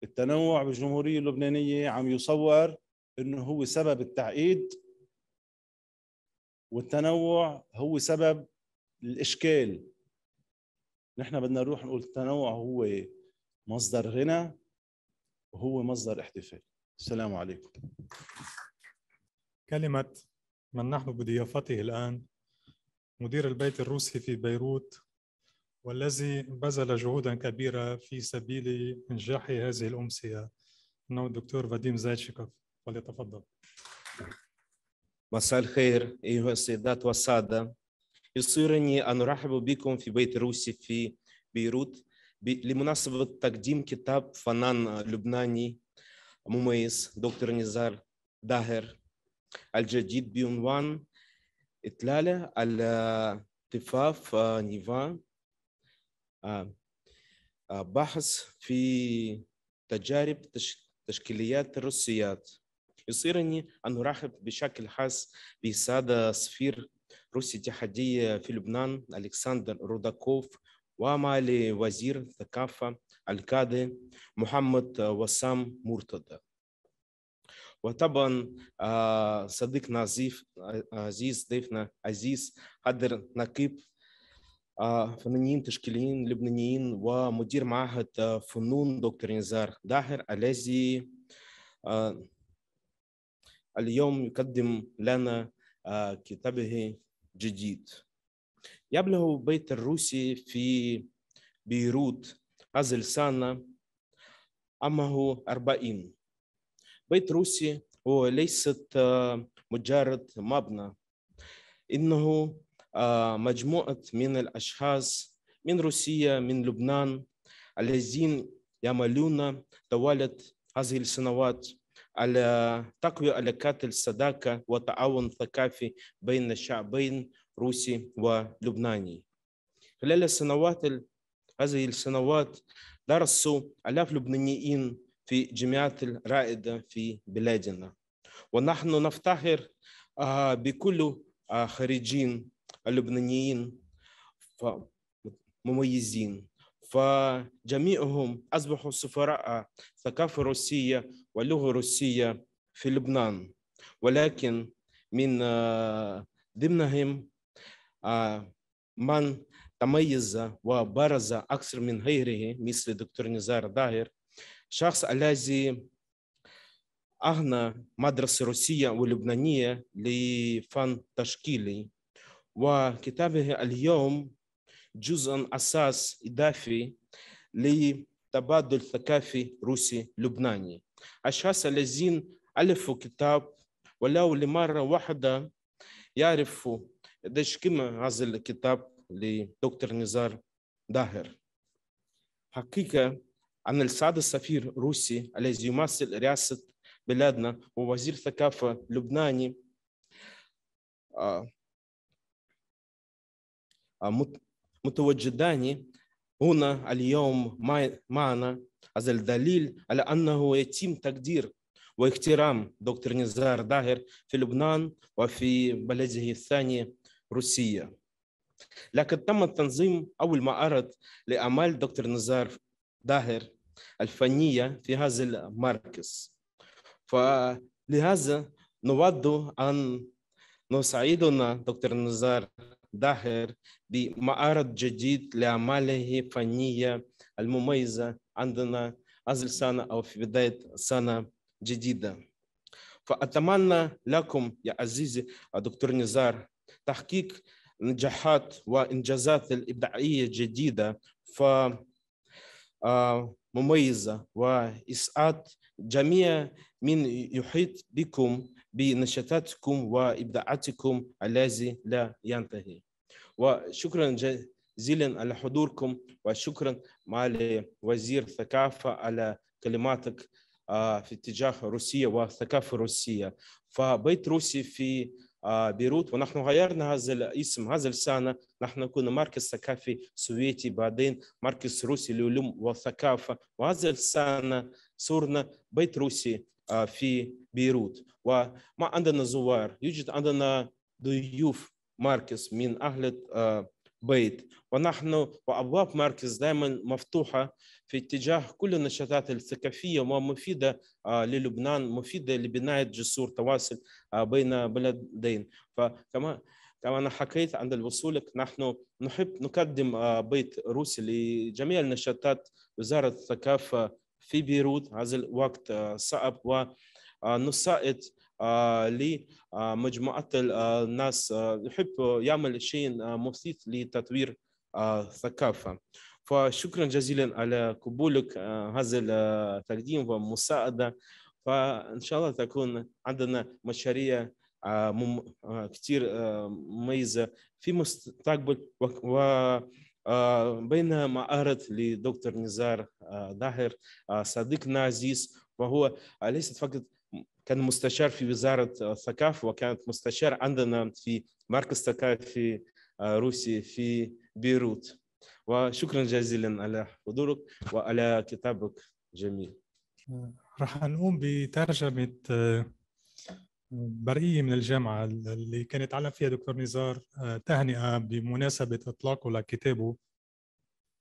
التنوع بالجمهوريه اللبنانيه عم يصور انه هو سبب التعقيد والتنوع هو سبب الاشكال نحن بدنا نروح نقول التنوع هو مصدر غنى وهو مصدر احتفال السلام عليكم كلمة من نحن بضيافته الآن مدير البيت الروسي في بيروت والذي بذل جهودا كبيرة في سبيل إنجاح هذه الأمسية إنه الدكتور فاديم زايتشيكوف وليتفضل مساء الخير أيها السيدات والسادة يسرني أن أرحب بكم في بيت روسي في بيروت لمناسبة تقديم كتاب فنان لبناني مميز دكتور نزار داهر الجديد بعنوان إطلالة على ضفاف نيفا آه، آه، بحث في تجارب تشكيليات الروسيات يصيرني أن نرحب بشكل خاص بسادة سفير روسي اتحادية في لبنان ألكسندر روداكوف ومالي وزير الثقافة القاضي محمد وسام مرتضى وطبعا آه، صديقنا عزيز آه، عزيز ضيفنا عزيز قدر نقيب آه، فنانين تشكيليين لبنانيين ومدير معهد فنون دكتور نزار داهر الذي اليوم يقدم لنا كتابه جديد يبلغ بيت الروسي في بيروت هذا السنة عمره 40 بيت روسي هو ليست آه، مجرد مبنى إنه آه، مجموعة من الأشخاص من روسيا من لبنان الذين يعملون طوال هذه السنوات على تقوية علاقات الصداقة وتعاون ثقافي بين الشعبين روسي ولبناني خلال السنوات هذه السنوات درسوا آلاف لبنانيين في جامعات الرائدة في بلادنا ونحن نفتخر آه، بكل آه، خريجين اللبنانيين مميزين فجميعهم أصبحوا سفراء ثقافة روسية واللغة الروسية في لبنان ولكن من آه، ضمنهم آه، من تميز وبرز أكثر من غيره مثل دكتور نزار داهر شخص الذي أغنى مدرسة روسية ولبنانية لفن تشكيلي وكتابه اليوم جزء أساس إضافي لتبادل ثقافي روسي لبناني أشخاص الذين ألفوا كتاب ولو لمرة واحدة يعرفوا قديش قيمة هذا الكتاب لدكتور نزار داهر حقيقة أن السعد السفير الروسي الذي يمثل رئاسة بلادنا ووزير ثقافة لبناني آه، آه، متواجداني هنا اليوم معنا هذا الدليل على أنه يتم تقدير واحترام دكتور نزار داهر في لبنان وفي بلده الثانية روسيا لكن تم تنظيم أول معرض لأعمال دكتور نزار داهر الفنية في هذا المركز فلهذا نود أن نساعدنا دكتور نزار داهر بمعرض جديد لأعماله الفنية المميزة عندنا أزل سنة أو في بداية سنة جديدة فأتمنى لكم يا عزيزي دكتور نزار تحقيق نجاحات وإنجازات الإبداعية الجديدة ف آه، مميزة وإسعاد جميع من يحيط بكم بنشاطاتكم وإبداعاتكم الذي لا ينتهي وشكرا زيلا على حضوركم وشكرا مع وزير الثقافة على كلماتك آه، في اتجاه روسيا والثقافة الروسية فبيت روسي في آه، بيروت ونحن غيرنا هذا الاسم هذا السنة نحن كنا مركز ثقافي سوفيتي بعدين مركز روسي للعلوم والثقافة وهذا السنة صرنا بيت روسي آه، في بيروت وما عندنا زوار يوجد عندنا ضيوف مركز من أهل بيت ونحن وأبواب مركز دائما مفتوحة في اتجاه كل النشاطات الثقافية ومفيدة آه، للبنان مفيدة لبناء جسور تواصل آه، بين بلدين فكما كما أنا حكيت عند الوصول نحن نحب نقدم آه، بيت روسي لجميع النشاطات وزارة الثقافة في بيروت هذا الوقت صعب ونساعد آه، لمجموعة آه، آه، الناس يحب يعمل شيء مثير لتطوير الثقافة فشكرا جزيلا على قبولك هذا التقديم والمساعدة فإن شاء الله تكون عندنا مشاريع كثير مميزة في مستقبل و بين معارض أرد لدكتور نزار داهر صديقنا عزيز وهو ليست فقط كان مستشار في وزاره الثقافه وكانت مستشار عندنا في مركز ثقافي آه، روسي في بيروت وشكرا جزيلا على حضورك وعلى كتابك جميل راح نقوم بترجمة آه، برقية من الجامعة اللي كان يتعلم فيها دكتور نزار آه، تهنئة بمناسبة إطلاقه لكتابه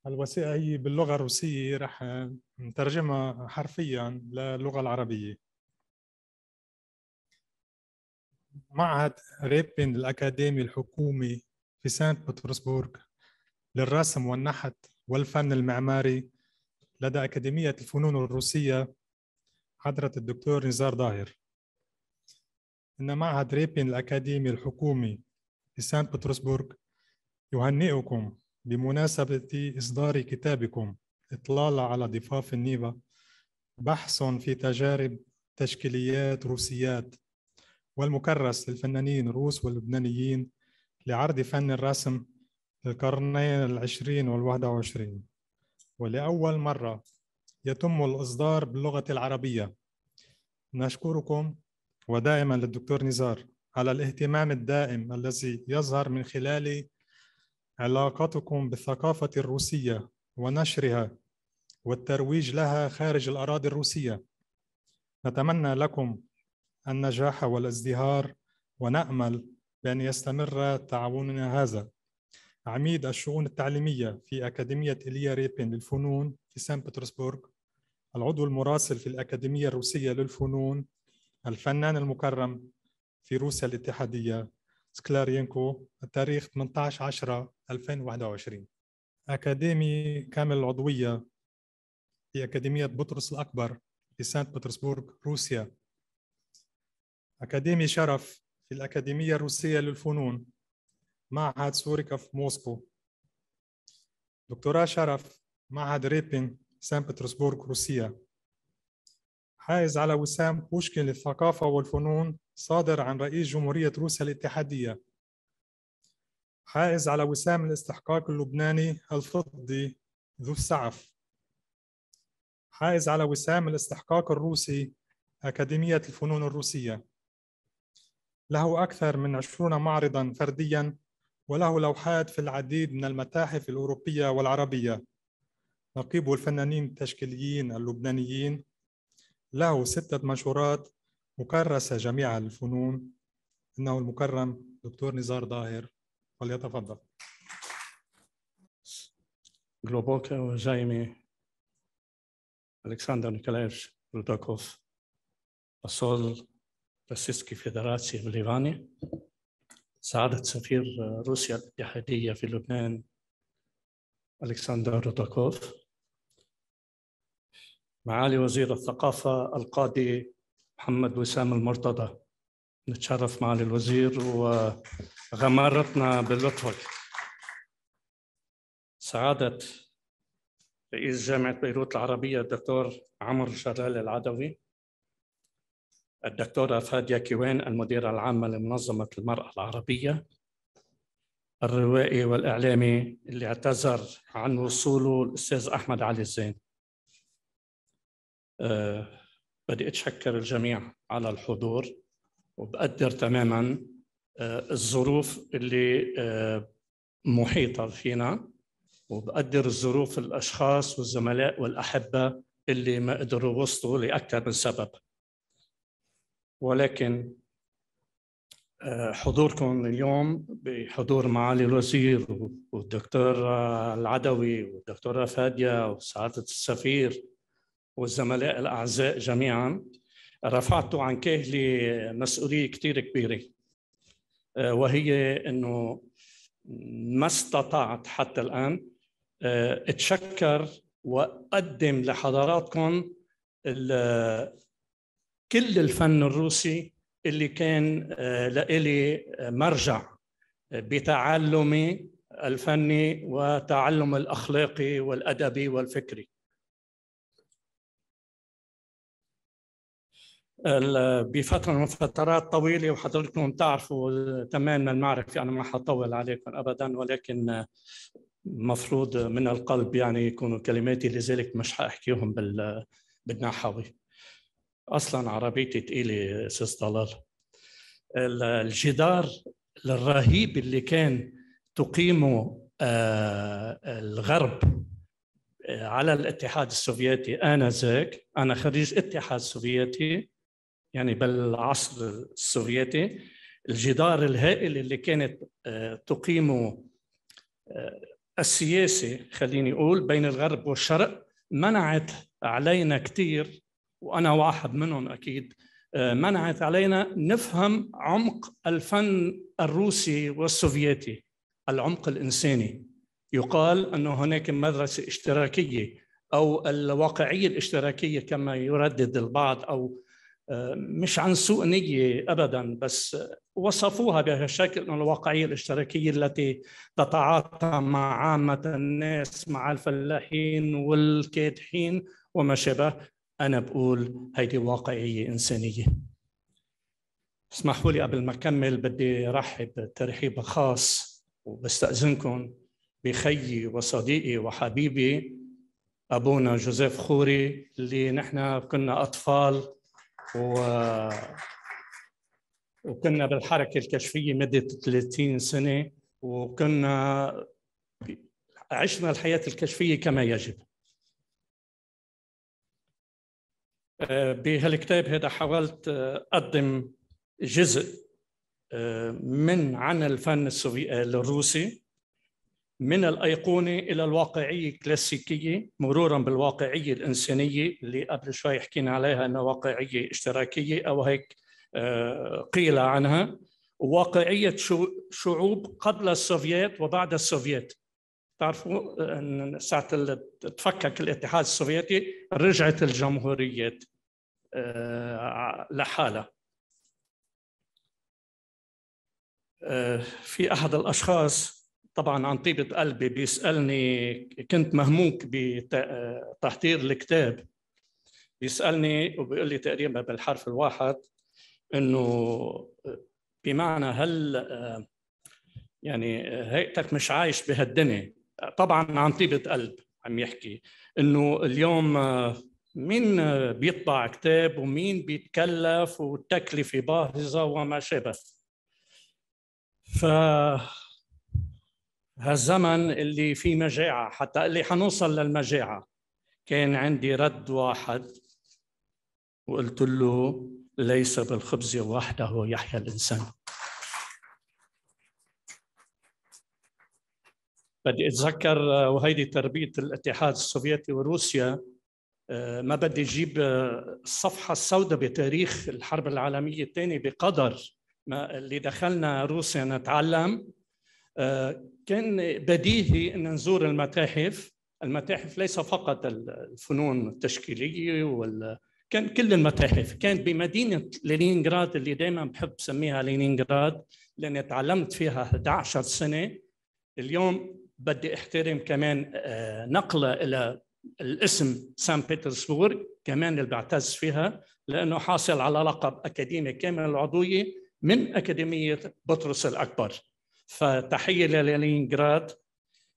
الوثيقة هي باللغة الروسية راح نترجمها حرفيا للغة العربية معهد ريبن الأكاديمي الحكومي في سانت بطرسبورغ للرسم والنحت والفن المعماري لدى أكاديمية الفنون الروسية حضرة الدكتور نزار ظاهر إن معهد ريبن الأكاديمي الحكومي في سانت بطرسبورغ يهنئكم بمناسبة إصدار كتابكم إطلالة على ضفاف النيفا بحث في تجارب تشكيليات روسيات والمكرس للفنانين الروس واللبنانيين لعرض فن الرسم للقرنين العشرين والواحد وعشرين ولأول مرة يتم الإصدار باللغة العربية نشكركم ودائما للدكتور نزار على الاهتمام الدائم الذي يظهر من خلال علاقتكم بالثقافة الروسية ونشرها والترويج لها خارج الأراضي الروسية نتمنى لكم النجاح والازدهار ونامل بان يستمر تعاوننا هذا عميد الشؤون التعليميه في اكاديميه إليا ريبين للفنون في سان بطرسبورغ، العضو المراسل في الاكاديميه الروسيه للفنون الفنان المكرم في روسيا الاتحاديه سكلارينكو التاريخ 18 10 2021 اكاديمي كامل العضويه في اكاديميه بطرس الاكبر في سانت بطرسبورغ روسيا أكاديمي شرف في الأكاديمية الروسية للفنون معهد سوريكا في موسكو دكتوراه شرف معهد ريبين سان بطرسبورغ روسيا حائز على وسام بوشكين للثقافة والفنون صادر عن رئيس جمهورية روسيا الاتحادية حائز على وسام الاستحقاق اللبناني الفضي ذو السعف حائز على وسام الاستحقاق الروسي أكاديمية الفنون الروسية له أكثر من 20 معرضا فرديا وله لوحات في العديد من المتاحف الأوروبية والعربية نقيب الفنانين التشكيليين اللبنانيين له ستة منشورات مكرسة جميع الفنون إنه المكرم دكتور نزار ظاهر فليتفضل جلوبوكا уважаемый ألكسندر Николаевич Рудаков, أصول بسيسكي فيدراسي الليباني سعادة سفير روسيا الاتحادية في لبنان ألكسندر روتاكوف معالي وزير الثقافة القاضي محمد وسام المرتضى نتشرف معالي الوزير وغمارتنا بلطفك سعادة رئيس جامعة بيروت العربية الدكتور عمر شلال العدوي الدكتورة فادية كيوان المديرة العامة لمنظمة المرأة العربية الروائي والإعلامي اللي اعتذر عن وصوله الأستاذ أحمد علي الزين أه بدي أتشكر الجميع على الحضور وبقدر تماما أه الظروف اللي أه محيطة فينا وبقدر الظروف الأشخاص والزملاء والأحبة اللي ما قدروا وصلوا لأكثر من سبب ولكن آه، حضوركم اليوم بحضور معالي الوزير والدكتور آه، العدوي والدكتورة فادية وسعادة السفير والزملاء الأعزاء جميعا رفعتوا عن كاهلي مسؤولية كتير كبيرة آه، وهي أنه ما استطعت حتى الآن اتشكر وأقدم لحضراتكم كل الفن الروسي اللي كان آه، لإلي آه، مرجع آه، بتعلمي الفني وتعلم الأخلاقي والأدبي والفكري بفترة من فترات طويلة وحضرتكم تعرفوا تماما المعرفة أنا ما حطول عليكم أبدا ولكن مفروض من القلب يعني يكونوا كلماتي لذلك مش حأحكيهم بالنحوي اصلا عربيتي تقيله استاذ طلال الجدار الرهيب اللي كان تقيمه آه، الغرب آه، على الاتحاد السوفيتي انذاك انا خريج اتحاد سوفيتي يعني بالعصر السوفيتي الجدار الهائل اللي كانت آه، تقيمه السياسي خليني اقول بين الغرب والشرق منعت علينا كثير وانا واحد منهم اكيد آه، منعت علينا نفهم عمق الفن الروسي والسوفيتي العمق الانساني يقال انه هناك مدرسه اشتراكيه او الواقعيه الاشتراكيه كما يردد البعض او آه، مش عن سوء نيه ابدا بس وصفوها بهالشكل انه الواقعيه الاشتراكيه التي تتعاطى مع عامه الناس مع الفلاحين والكادحين وما شابه أنا بقول هيدي واقعية إنسانية اسمحوا لي قبل ما أكمل بدي رحب ترحيب خاص وبستأذنكم بخيي وصديقي وحبيبي أبونا جوزيف خوري اللي نحن كنا أطفال و... وكنا بالحركة الكشفية مدة 30 سنة وكنا عشنا الحياة الكشفية كما يجب آه، بهالكتاب هذا حاولت آه، أقدم جزء آه، من عن الفن السوفي الروسي من الأيقونة إلى الواقعية الكلاسيكية مرورا بالواقعية الإنسانية اللي قبل شوي حكينا عليها أنها واقعية اشتراكية أو هيك قيل عنها وواقعية شعوب قبل السوفيات وبعد السوفيات تعرفوا ان ساعه تفكك الاتحاد السوفيتي رجعت الجمهوريات آه، لحالها آه، في احد الاشخاص طبعا عن طيبه قلبي بيسالني كنت مهموك بتحضير الكتاب بيسالني وبيقول لي تقريبا بالحرف الواحد انه بمعنى هل آه، يعني هيئتك مش عايش بهالدنيا طبعا عن طيبه قلب عم يحكي انه اليوم آه، مين آه، بيطبع كتاب ومين بيتكلف والتكلفه باهظه وما شابه ف هالزمن اللي فيه مجاعة حتى اللي حنوصل للمجاعة كان عندي رد واحد وقلت له ليس بالخبز وحده يحيا الإنسان بدي اتذكر آه، وهيدي تربيه الاتحاد السوفيتي وروسيا آه، ما بدي اجيب الصفحه آه، السوداء بتاريخ الحرب العالميه الثانيه بقدر ما اللي دخلنا روسيا نتعلم كان بديهي ان نزور المتاحف المتاحف ليس فقط الفنون التشكيليه وال كان كل المتاحف كانت بمدينه لينينغراد اللي دائما بحب سميها لينينغراد لاني تعلمت فيها 11 سنه اليوم بدي احترم كمان آه، نقله الى الاسم سان بيترسبورغ كمان اللي بعتز فيها لانه حاصل على لقب اكاديمي كامل العضويه من اكاديميه بطرس الاكبر فتحيه للينينغراد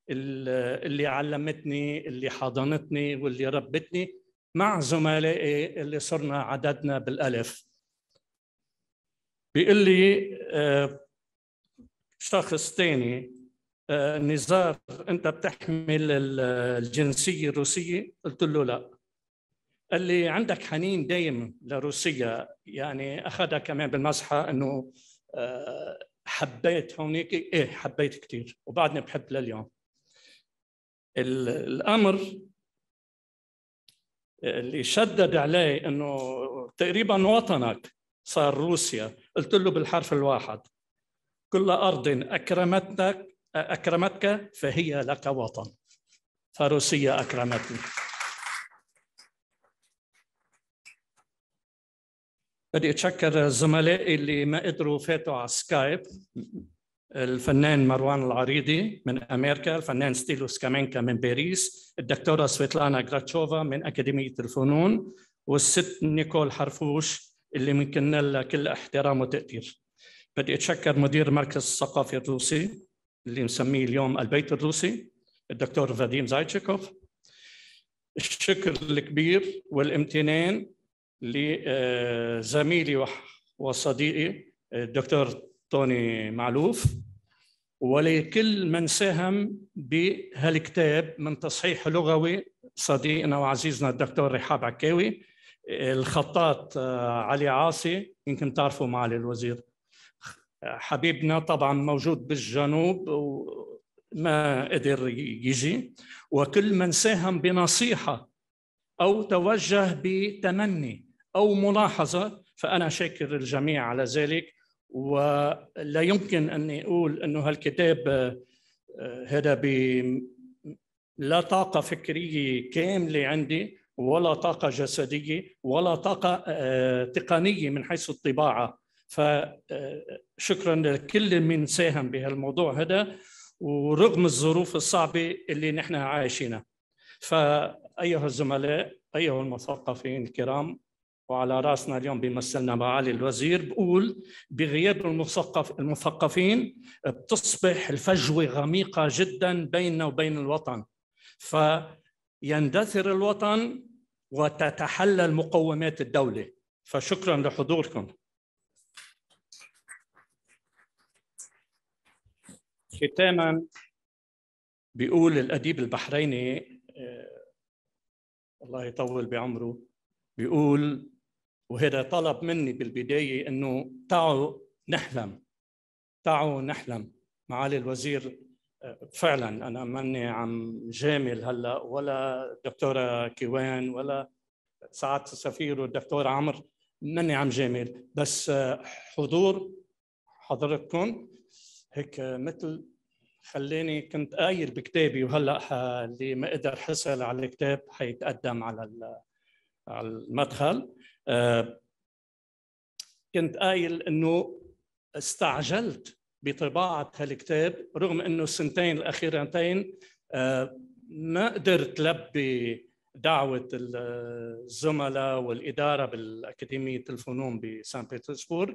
اللي علمتني اللي حضنتني واللي ربتني مع زملائي اللي صرنا عددنا بالالف بيقول لي آه، شخص ثاني آه، نزار انت بتحمل الجنسيه الروسيه قلت له لا قال لي عندك حنين دايم لروسيا يعني اخذها كمان بالمزحه انه آه، حبيت هونيك ايه حبيت كثير وبعدني بحب لليوم الامر اللي شدد علي انه تقريبا وطنك صار روسيا قلت له بالحرف الواحد كل ارض اكرمتك أكرمتك فهي لك وطن فروسيا أكرمتني بدي أتشكر زملائي اللي ما قدروا فاتوا على سكايب الفنان مروان العريضي من أمريكا الفنان ستيلوس كامينكا من باريس الدكتورة سويتلانا غراتشوفا من أكاديمية الفنون والست نيكول حرفوش اللي ممكن لها كل احترام وتقدير بدي أتشكر مدير مركز الثقافي الروسي اللي نسميه اليوم البيت الروسي الدكتور فاديم زايتشيكوف الشكر الكبير والامتنان لزميلي آه، وصديقي آه، الدكتور توني معلوف ولكل من ساهم بهالكتاب من تصحيح لغوي صديقنا وعزيزنا الدكتور رحاب عكاوي آه، الخطاط علي عاصي يمكن تعرفوا معالي الوزير حبيبنا طبعا موجود بالجنوب وما قدر يجي وكل من ساهم بنصيحة أو توجه بتمني أو ملاحظة فأنا شاكر الجميع على ذلك ولا يمكن أني أقول أنه هالكتاب آه، هذا ب لا طاقة فكرية كاملة عندي ولا طاقة جسدية ولا طاقة آه، تقنية من حيث الطباعة فشكرا آه، لكل من ساهم بهالموضوع هذا ورغم الظروف الصعبة اللي نحن عايشينها فأيها الزملاء أيها المثقفين الكرام وعلى راسنا اليوم بيمثلنا معالي الوزير بقول بغياب المثقف المثقفين بتصبح الفجوه غميقه جدا بيننا وبين الوطن فيندثر الوطن وتتحلل مقومات الدوله فشكرا لحضوركم ختاما بيقول الأديب البحريني آه، الله يطول بعمره بيقول وهذا طلب مني بالبداية أنه تعوا نحلم تعوا نحلم معالي الوزير آه، فعلا أنا ماني عم جامل هلا ولا دكتورة كيوان ولا سعادة السفير والدكتور عمر ماني عم جامل بس آه، حضور حضرتكم هيك مثل خلاني كنت قايل بكتابي وهلا اللي ما قدر حصل على الكتاب حيتقدم على على المدخل آه، كنت قايل انه استعجلت بطباعه هالكتاب رغم انه السنتين الاخيرتين آه، ما قدرت لبي دعوه الزملاء والاداره بالاكاديميه الفنون بسان بيترسبورغ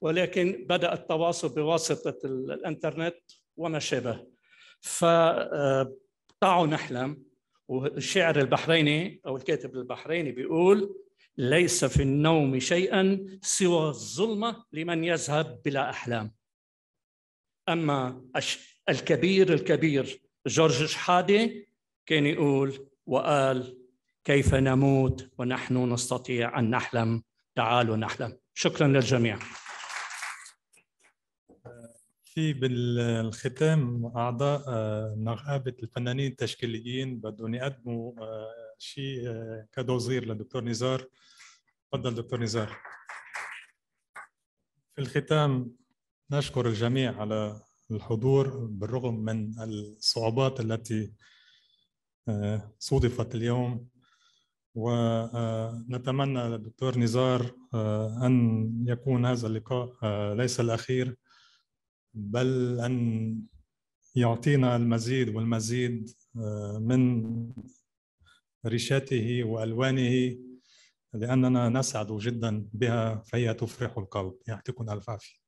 ولكن بدا التواصل بواسطه الانترنت وما شابه فقعوا نحلم والشاعر البحريني او الكاتب البحريني بيقول ليس في النوم شيئا سوى الظلمه لمن يذهب بلا احلام اما الكبير الكبير جورج شحاده كان يقول وقال كيف نموت ونحن نستطيع ان نحلم تعالوا نحلم شكرا للجميع في بالختام أعضاء نقابه الفنانين التشكيليين بدهم يقدموا آه، شيء آه، كدوزير للدكتور نزار تفضل دكتور نزار في الختام نشكر الجميع على الحضور بالرغم من الصعوبات التي آه، صودفت اليوم ونتمنى للدكتور نزار أن يكون هذا اللقاء ليس الأخير بل أن يعطينا المزيد والمزيد آه، من ريشاته وألوانه لأننا نسعد جدا بها فهي تفرح القلب يعطيكم ألف عافية